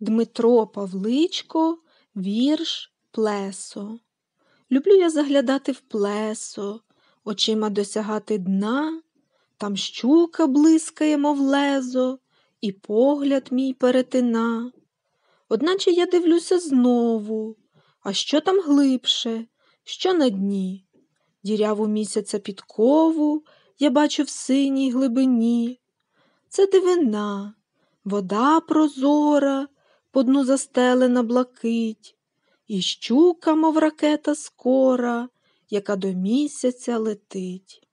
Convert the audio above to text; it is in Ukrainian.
Дмитро Павличко, вірш плесо. Люблю я заглядати в плесо, очима досягати дна, там щука блискає, мов лезо, і погляд мій перетина. Одначе я дивлюся знову, а що там глибше, що на дні? Діряву місяця підкову я бачу в синій глибині. Це дивина, вода прозора по дну застелена блакить, і щука, мов ракета скора, яка до місяця летить.